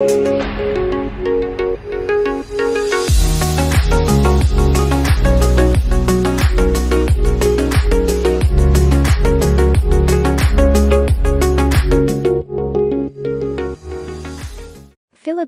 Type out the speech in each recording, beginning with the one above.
Philip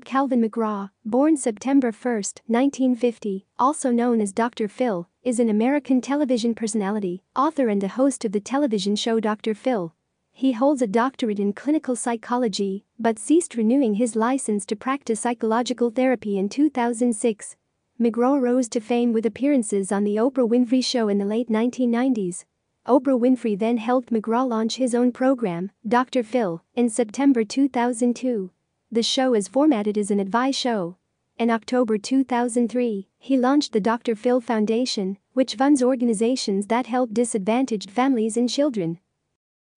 Calvin McGraw, born September 1, 1950, also known as Dr. Phil, is an American television personality, author and the host of the television show Dr. Phil, he holds a doctorate in clinical psychology, but ceased renewing his license to practice psychological therapy in 2006. McGraw rose to fame with appearances on The Oprah Winfrey Show in the late 1990s. Oprah Winfrey then helped McGraw launch his own program, Dr. Phil, in September 2002. The show is formatted as an advice show. In October 2003, he launched the Dr. Phil Foundation, which funds organizations that help disadvantaged families and children.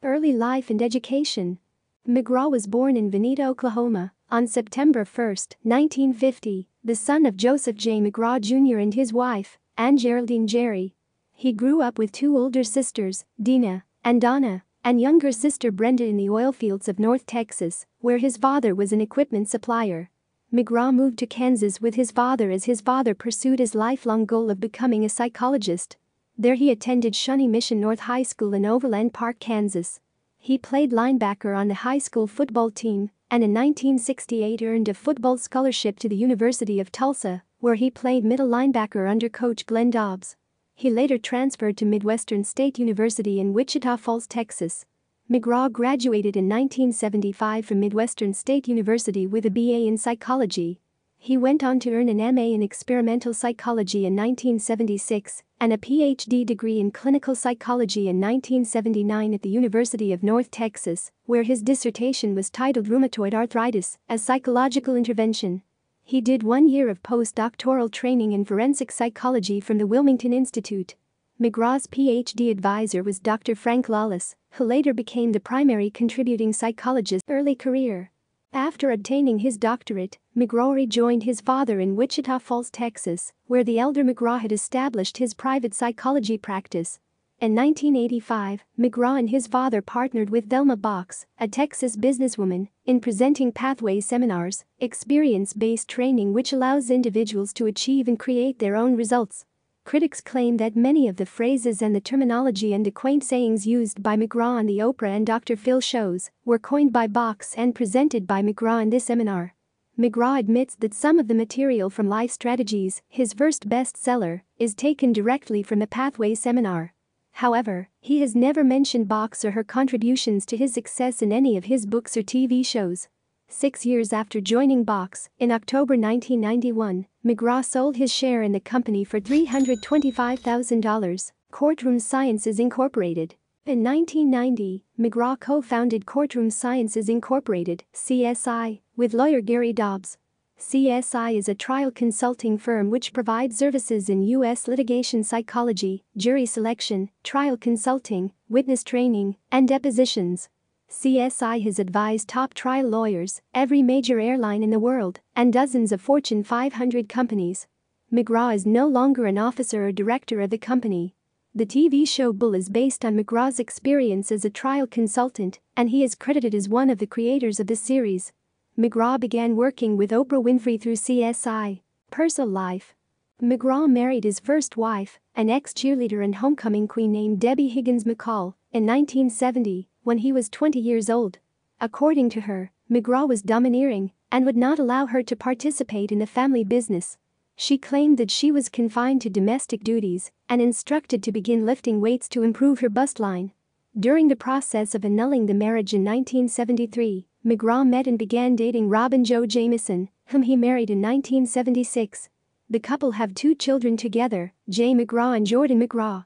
Early life and education. McGraw was born in Veneta, Oklahoma, on September 1, 1950, the son of Joseph J. McGraw Jr. and his wife, Ann Geraldine Jerry. He grew up with two older sisters, Dina and Donna, and younger sister Brenda in the oil fields of North Texas, where his father was an equipment supplier. McGraw moved to Kansas with his father as his father pursued his lifelong goal of becoming a psychologist there he attended Shawnee Mission North High School in Overland Park, Kansas. He played linebacker on the high school football team and in 1968 earned a football scholarship to the University of Tulsa, where he played middle linebacker under coach Glenn Dobbs. He later transferred to Midwestern State University in Wichita Falls, Texas. McGraw graduated in 1975 from Midwestern State University with a BA in psychology he went on to earn an MA in experimental psychology in 1976 and a PhD degree in clinical psychology in 1979 at the University of North Texas, where his dissertation was titled Rheumatoid Arthritis as Psychological Intervention. He did one year of postdoctoral training in forensic psychology from the Wilmington Institute. McGraw's PhD advisor was Dr. Frank Lawless, who later became the primary contributing psychologist early career. After obtaining his doctorate, McGrory joined his father in Wichita Falls, Texas, where the elder McGraw had established his private psychology practice. In 1985, McGraw and his father partnered with Delma Box, a Texas businesswoman, in presenting pathway seminars, experience-based training which allows individuals to achieve and create their own results. Critics claim that many of the phrases and the terminology and the quaint sayings used by McGraw on the Oprah and Dr. Phil shows were coined by Box and presented by McGraw in this seminar. McGraw admits that some of the material from Life Strategies, his first bestseller, is taken directly from the Pathway seminar. However, he has never mentioned Box or her contributions to his success in any of his books or TV shows. Six years after joining Box, in October 1991, McGraw sold his share in the company for $325,000, Courtroom Sciences Incorporated. In 1990, McGraw co-founded Courtroom Sciences Incorporated, CSI, with lawyer Gary Dobbs, CSI is a trial consulting firm which provides services in U.S. litigation psychology, jury selection, trial consulting, witness training, and depositions. CSI has advised top trial lawyers, every major airline in the world, and dozens of Fortune 500 companies. McGraw is no longer an officer or director of the company. The TV show Bull is based on McGraw's experience as a trial consultant, and he is credited as one of the creators of the series. McGraw began working with Oprah Winfrey through CSI. Personal life McGraw married his first wife, an ex cheerleader and homecoming queen named Debbie Higgins McCall, in 1970 when he was 20 years old. According to her, McGraw was domineering and would not allow her to participate in the family business. She claimed that she was confined to domestic duties and instructed to begin lifting weights to improve her bust line. During the process of annulling the marriage in 1973, McGraw met and began dating Robin Jo Jameson, whom he married in 1976. The couple have two children together, Jay McGraw and Jordan McGraw.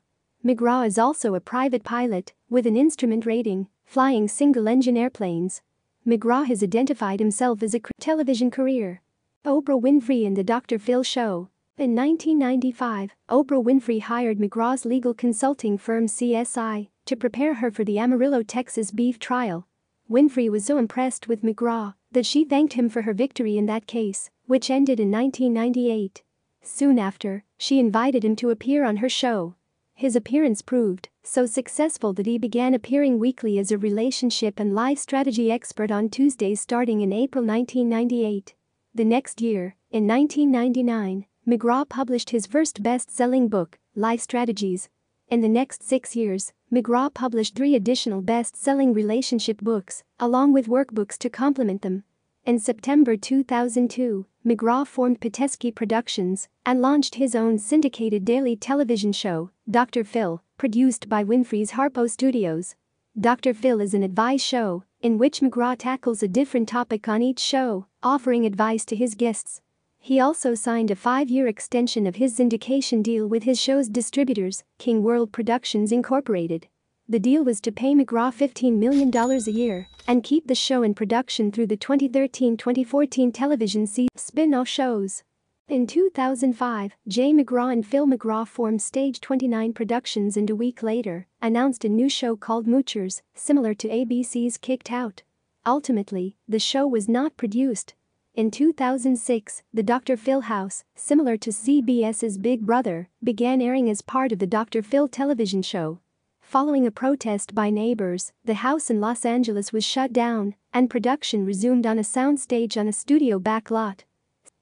McGraw is also a private pilot with an instrument rating, flying single-engine airplanes. McGraw has identified himself as a television career. Oprah Winfrey and the Dr. Phil show. In 1995, Oprah Winfrey hired McGraw's legal consulting firm CSI to prepare her for the Amarillo, Texas beef trial. Winfrey was so impressed with McGraw that she thanked him for her victory in that case, which ended in 1998. Soon after, she invited him to appear on her show. His appearance proved so successful that he began appearing weekly as a relationship and life strategy expert on Tuesdays starting in April 1998. The next year, in 1999, McGraw published his first best-selling book, Life Strategies. In the next six years, McGraw published three additional best-selling relationship books, along with workbooks to complement them. In September 2002, McGraw formed Petesky Productions and launched his own syndicated daily television show, Dr. Phil, produced by Winfrey's Harpo Studios. Dr. Phil is an advice show in which McGraw tackles a different topic on each show, offering advice to his guests. He also signed a five year extension of his syndication deal with his show's distributors, King World Productions Incorporated. The deal was to pay McGraw $15 million a year and keep the show in production through the 2013-2014 television season spin-off shows. In 2005, Jay McGraw and Phil McGraw formed Stage 29 Productions and a week later, announced a new show called Moochers, similar to ABC's Kicked Out. Ultimately, the show was not produced. In 2006, the Dr. Phil House, similar to CBS's Big Brother, began airing as part of the Dr. Phil television show Following a protest by neighbors, the house in Los Angeles was shut down, and production resumed on a soundstage on a studio backlot.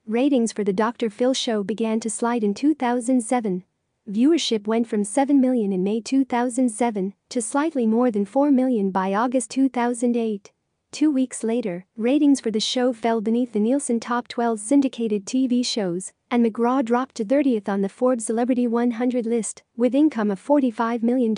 Ratings for the Dr. Phil show began to slide in 2007. Viewership went from 7 million in May 2007 to slightly more than 4 million by August 2008. Two weeks later, ratings for the show fell beneath the Nielsen Top 12 syndicated TV shows, and McGraw dropped to 30th on the Forbes Celebrity 100 list, with income of $45 million.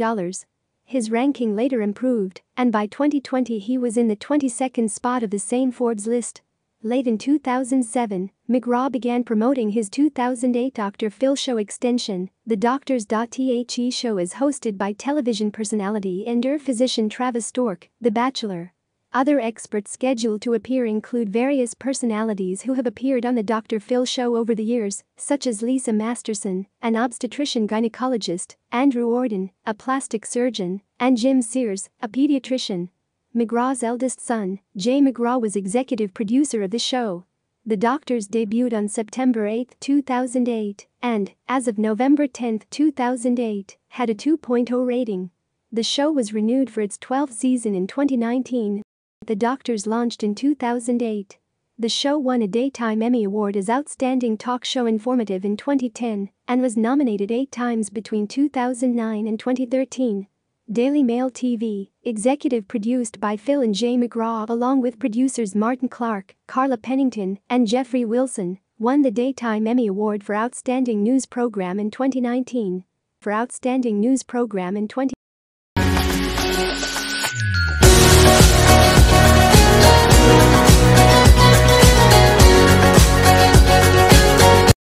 His ranking later improved, and by 2020 he was in the 22nd spot of the same Forbes list. Late in 2007, McGraw began promoting his 2008 Dr. Phil show extension. The Doctors.The show is hosted by television personality and ear physician Travis Stork, The Bachelor, other experts scheduled to appear include various personalities who have appeared on the Dr. Phil show over the years, such as Lisa Masterson, an obstetrician gynecologist, Andrew Orden, a plastic surgeon, and Jim Sears, a pediatrician. McGraw's eldest son, Jay McGraw, was executive producer of the show. The Doctors debuted on September 8, 2008, and, as of November 10, 2008, had a 2.0 rating. The show was renewed for its 12th season in 2019. The Doctors launched in 2008. The show won a Daytime Emmy Award as Outstanding Talk Show Informative in 2010 and was nominated eight times between 2009 and 2013. Daily Mail TV, executive produced by Phil and Jay McGraw along with producers Martin Clark, Carla Pennington, and Jeffrey Wilson, won the Daytime Emmy Award for Outstanding News Program in 2019. For Outstanding News Program in 20